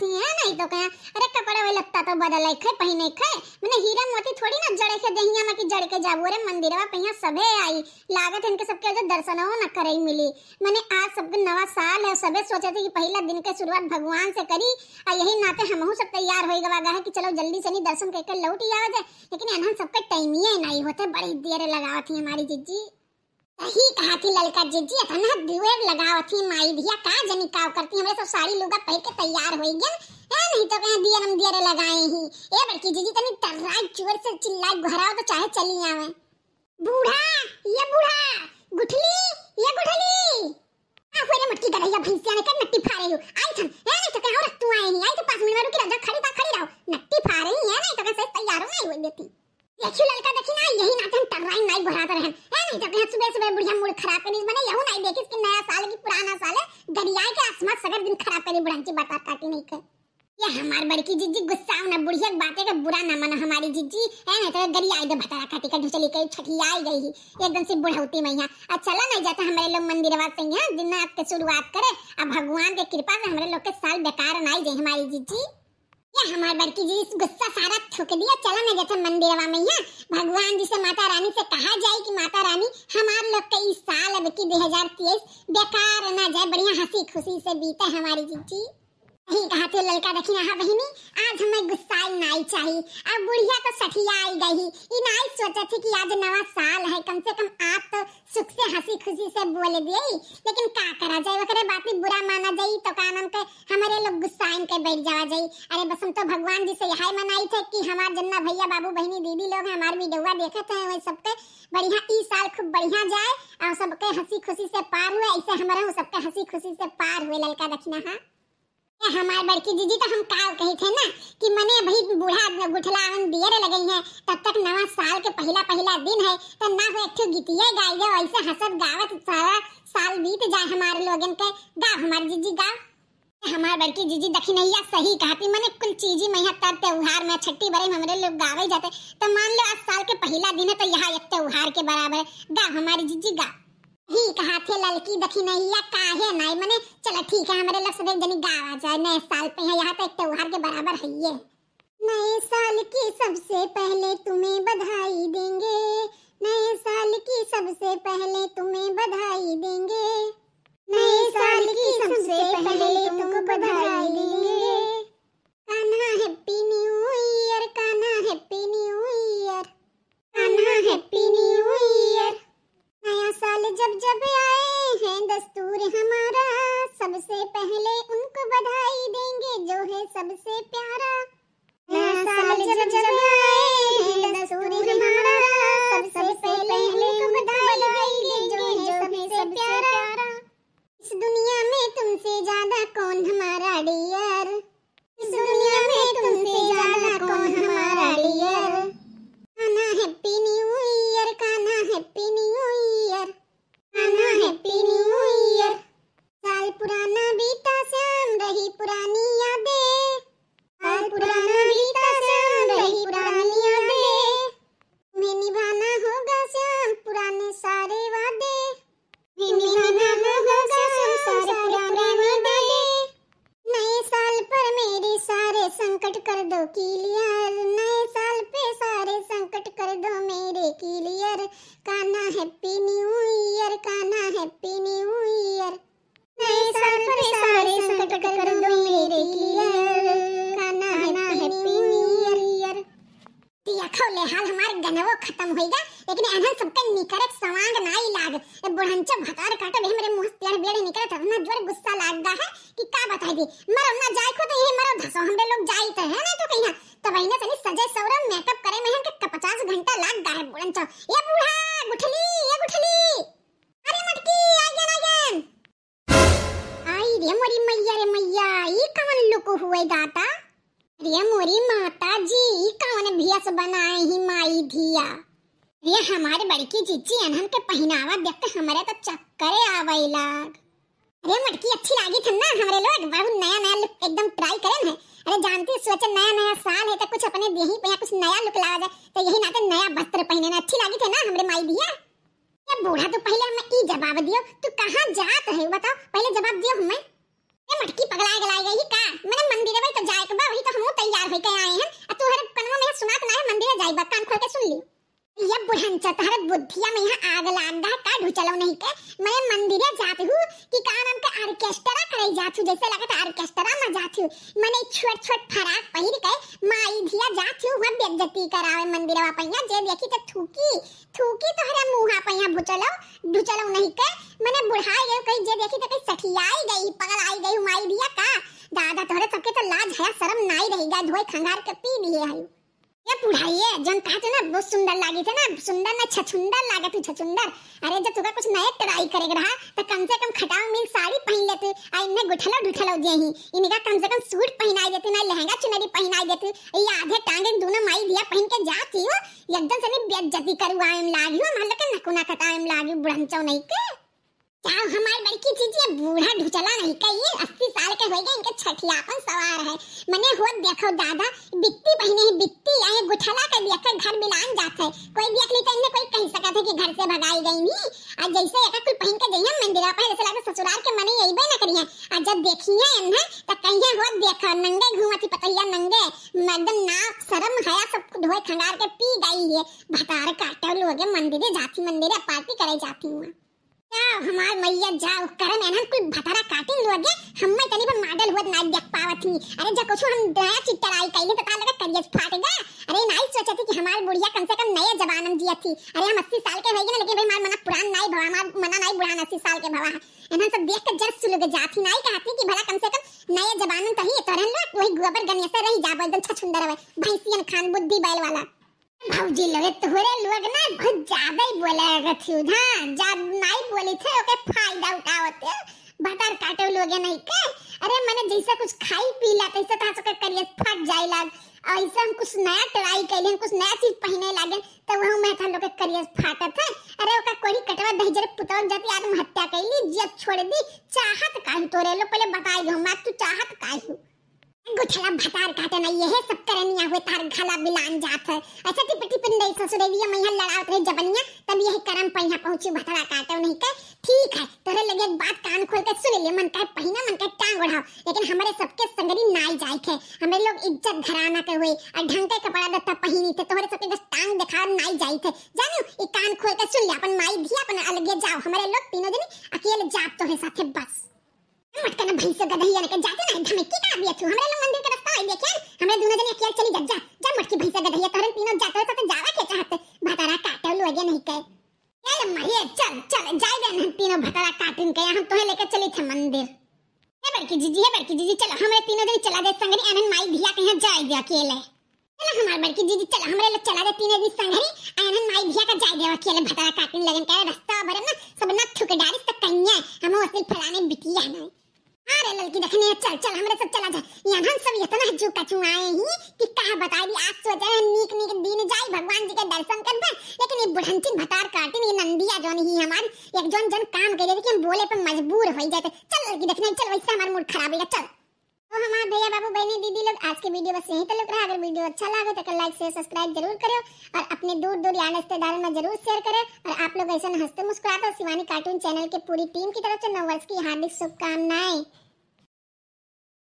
थी है नहीं तो कहा अरे कपड़े वही लगता तो बदल खे पहने खे मैंने हीरा मोती थोड़ी ना जड़े के दहिया में कि जड़ के जाबू अरे मंदिरवा पहिया सबे आई लागत इनके सबके जो दर्शन हो ना करे मिली मैंने आज सबके नवा साल है सबे सोचे थे कि पहला दिन के शुरुआत भगवान से करी और यही नाते हम हमहू सब तैयार हो गवा गए कि चलो जल्दी से नहीं दर्शन करके लौट ही आवे लेकिन अनहन सबके टाइम ही नहीं होते बड़ी देर लगावा थी हमारी जीजी सही कहा थी ललका जीजी ना दुएर लगाव थी माई भैया का जनी काव करती हमरे सब साड़ी लुगा पहन के तैयार हो गेन है नहीं तो कहीं दिया नम दिया रे लगाए ही ए बड़की जीजी तनी तर्राई जोर से चिल्ला घराओ तो चाहे चली आवे बूढ़ा ये बूढ़ा गुठली ये गुठली आ फेरे मटकी गड़ैया भैंसिया ने कर नट्टी फाड़े हो आई थन ए नहीं तो कहीं और तू आए नहीं आई तो पास में मारू की राजा खड़ी ता खड़ी रहो नट्टी फाड़े ही है नहीं तो कहीं से तैयार हो आई हुई देती देखियो ललका देखी ना यही नाटन टर्राई नाई घरात रहन नहीं जाते हैं सुबह सुबह बुढ़िया मूड खराब करी मैंने यहू नहीं देखिस कि नया साल की पुराना साल है गरिया के आसमान सगर दिन खराब करी की बात काटी नहीं कर ये हमार बड़की जीजी गुस्सा होना बुढ़िया बातें का बुरा ना माना हमारी जीजी है ना तो गरिया इधर भटरा काटी का ढुचली कई छठिया आई गई एकदम से बुढ़ौती मैया अब चला नहीं जाता हमारे लोग मंदिर वास से दिन रात के शुरुआत करे अब भगवान के कृपा से हमारे लोग के साल बेकार ना आई जाए हमारी जीजी हमारे बड़की जी गुस्सा सारा थोक दिया चला न जैसे मंदिरवा में यहाँ भगवान जी से माता रानी से कहा जाए कि माता रानी हमार लोग के इस साल अब की 2023 बेकार ना जाए बढ़िया हंसी खुशी से बीते हमारी जीजी नहीं कहा थे लड़का रखी हाँ बहनी आज हमें गुस्सा नाई चाहिए अब बुढ़िया तो सठिया आई गई ये नाई सोचा थी कि आज नवा साल है कम से कम आप तो सुख से हंसी खुशी से बोल दिए लेकिन का करा जाए वकरे बात नहीं बाटे बैठ जावा जाई अरे बस हम तो भगवान जी से यही मनाई थे कि हमार जन्ना भैया बाबू बहनी दीदी लोग हमार वीडियो देखत हैं वही सबके बढ़िया ई साल खूब बढ़िया जाए और सबके हंसी खुशी से पार हुए ऐसे हमारे सबके हंसी खुशी से पार हुए ललका दक्षिणा हाँ हमार बड़की दीदी तो हम काल कहे थे ना कि मने भाई बूढ़ा गुठला हम दिए लगे हैं तब तक नवा साल के पहला पहला दिन है तो ना हो एक गीतिए गाई दे ऐसे हसत गावत सारा साल बीत जाए हमारे लोगन के गाँव हमारे जीजी गाँव हमार बड़की जीजी दखी दखिनैया सही कहती मने कुल चीजी मैया तरते उहार में छट्टी बरे हमरे लोग गावे जाते तो मान लो आज साल के पहला दिन है तो यहाँ इतने उहार के बराबर गा हमारी जीजी गा ही कहा थे ललकी लड़की दखिनैया काहे नाय मने चलो ठीक है हमारे सब एक जनी गावा जाए नए साल पे है यहाँ तो इतने उहार के बराबर है ये नए साल की सबसे पहले तुम्हें बधाई दे कर दो क्लियर नए साल पे सारे संकट कर दो मेरे क्लियर काना हैप्पी न्यू ईयर काना हैप्पी न्यू ईयर नए साल पे सारे संकट कर दो मेरे क्लियर काना हैप्पी न्यू ईयर ईयर दिया खोले हाल हमार गनवो खत्म होइगा लेकिन अनहन सबके निकरत सवांग नाई लाग ए बुढ़ंचो भतार काटे बे मेरे मुंह से प्यार बेड़े निकरत अपना जोर गुस्सा लागदा है कि का बताई दी मर ना जाय को घसोंबे लोग जाई तो है ना तो कहिना हाँ, तब आईना चली सजे सौरम मेकअप करे में के 50 घंटा लाग गए बोलन चो ए बूढ़ा गुठली ए गुठली अरे मटकी आ गया ना गन आई रे मोरी मैया रे मैया ई कवन लुक हुए गाता रे मोरी माता जी ई कवन भियस बनाए ही माई धिया ये हमारे बड़की जीजी अनहन के पहनावा देख के हमारे तो चक्कर आवे लाग अरे मटकी अच्छी लागी थन ना हमरे लोग बहुत नया नया लुक एकदम ट्राई करे है अरे जानती सोचे नया नया साल है तो कुछ अपने देही पे या कुछ नया लुक लाया जाए तो यही नाते नया वस्त्र पहने ना अच्छी लागी थे ना हमरे माई दिया ये बूढ़ा तो पहले हमें ई जवाब दियो तू कहां जात है बताओ पहले जवाब दियो हमें ए मटकी पगलाए गलाए गई का मैंने मंदिर में तो जाए के बा वही तो हम तैयार होके आए हैं और तू हर कनवा में सुनात ना है मंदिर जाई बा कान खोल के सुन ली ये बुढ़न चतहरत बुद्धिया में यहाँ आग लागदा का ढुचलो नहीं के मैं मंदिर जात हूँ कि का नाम के ऑर्केस्ट्रा करे जात हूँ जैसे लगत ऑर्केस्ट्रा में जात हूँ मैंने छोट छोट फराक पहिर के माई धिया जात हूँ वहाँ बेइज्जती करावे मंदिर वा पहिया जे देखी तो थूकी थूकी तो हरे मुहा पहिया भुचलो ढुचलो नहीं के मैंने बुढ़ाई गई कहीं जे देखी तो कहीं सठियाई गई पगल आई गई माई धिया का दादा तोरे सबके तो लाज है शर्म नाई रहेगा धोए खंगार के पी लिए है ये जन कहा छे ना बहुत सुंदर लागी थे ना सुंदर ना छछुंदर लागे तू छछुंदर अरे जब तुका कुछ नए ट्राई करे रहा तो कम से कम खटाऊ मिल साड़ी पहन लेते आ इन्ने गुठलो ढुठलो देही का कम से कम सूट पहनाई देते ना लहंगा चुनरी पहनाई देते ये आधे टांगे दोनों माई दिया पहन के जाती हो एकदम से नहीं बेइज्जती करवाएम लागी हो मान लके नकुना खटाएम लागी बुढ़ंचो नहीं के क्या हमारी बड़की चीची बूढ़ा ढुचला नहीं का ये अस्सी साल के हो गए इनके छठियापन सवार है मने हो देखो दादा बित्ती बहने ही बित्ती आए गुठला कर दिया कर घर मिलान जात है कोई देख ली तो इनमें कोई कह सका था कि घर से भगाई गई नहीं आज जैसे एक कुल पहन के जइए मंदिरा पर जैसे लगा ससुराल के मने यही बहन करी है आज जब देखी है इन्हें तो कहिए हो देखो नंगे घूमती पतैया नंगे मदन नाक शर्म हया सब धोए खंगार के पी गई है भतार काटे लोगे मंदिर जाती मंदिर पार्टी करे जाती हूँ क्या हमार मैया जाओ करम एनन कोई भतरा काटिंग लोगे हम्मे तनी पर मॉडल हुआ ना देख पावत ही अरे जा कुछ हम नया चिट्टराई कइले तो का लगा करिए फाटेगा अरे नाई सोचती कि हमार बुढ़िया कम से कम नया जवानम जिया थी अरे हम 80 साल के भइगे ना लेकिन भाई मार मना पुरान नाई भवा मार मना नाई बुढ़ान 80 साल के भवा एनन सब देख के जर सुलग जाती नाई कहती कि भला कम से कम नया जवानम तही तोरन लोग वही गोबर गनेसा रही जाबो एकदम छछुंदर हवे भैंसियन खान बुद्धि बैल वाला भौजी लगे तोरे लोग ना बहुत ज्यादा ही बोले गथी उधा जब नहीं बोली थे ओके फायदा उठावते बटर काटे लोगे नहीं के अरे मैंने जैसा कुछ खाई पी ला तैसा ता तो सके करिए फट जाई लाग ऐसे हम कुछ नया ट्राई कर कैले कुछ नया चीज पहने लागे तो वह मैं था लोग करिए फाटा है अरे ओका कोरी कटवा दहजर पुतवन जाती आत्महत्या ली जियत छोड़ दी चाहत काहे तोरे लो पहले बताई हम तू तो चाहत काहे गुठला भटार काटन आई है सब करनिया हुए तार घाला बिलान जात है ऐसा टिप टिप ससुर ससुरेलिया मैया लड़ावत रहे जबनिया तब यही करम पहिया पहुंची भटरा काटे नहीं कह ठीक है तोरे लगे एक बात कान खोल के सुन ले मन का पहिना मन का टांग ओढ़ाओ लेकिन हमारे सबके संगरी नाल जाए के हमारे लोग इज्जत घराना के हुए और ढंग के कपड़ा दत्ता पहिनी थे तोरे सबके बस टांग दिखा नाल जाए थे जानू ये कान खोल के सुन ले अपन माई भी अपन अलग जाओ हमारे लोग तीनों जने अकेले जात तोरे साथे बस मत करना भैंसो गधैया ने के जाते ना एकदम की का आबिया छु हमरे लोग मंदिर के रास्ता आई देखे हमरे दोनों जने अकेले चली जा जा जा मत की भैंसो गधैया तोरन तीनों जाते तो जावा के चाहत भतारा काटे लोगे नहीं कहे ए मरिए चल चल जाई दे हम तीनों भतारा काटिन के हम तोहे लेके चली थे मंदिर ए बड़की जीजी है बड़की जीजी चलो हमरे तीनों जने चला दे संगरी आनंद माई भैया के यहां जाए दे अकेले चलो हमारे बड़की जीजी चलो हमरे लोग चला दे तीनों जने संगरी आनंद माई भैया का जाए दे अकेले भतारा काटिन लगन का रास्ता भरे ना सब ना ठुकडारी तक तो कन्या ले चल चल हमरे सब चला जा यहां हम सब इतना जो कछु आए ही कि का बता दी आज तो है नीक नीक दिन जाई भगवान जी के दर्शन कर बा लेकिन ये बुढ़ंचिन भतार काटिन ये नंदिया जोन ही हमारी एक जोन जन काम करे कि हम बोले पर मजबूर हो जाते तो चल लड़की देखने चल वैसे हमारा मूड खराब है चल तो हमारे भैया बाबू बहनी दीदी लोग आज के वीडियो बस यहीं तक लग रहा अगर वीडियो अच्छा लगे तो लाइक शेयर सब्सक्राइब जरूर करो और अपने दूर दूर यार रिश्तेदार में जरूर शेयर करो और आप लोग ऐसे हंसते मुस्कुराते शिवानी कार्टून चैनल के पूरी टीम की तरफ से नव वर्ष की हार्दिक शुभकामनाएं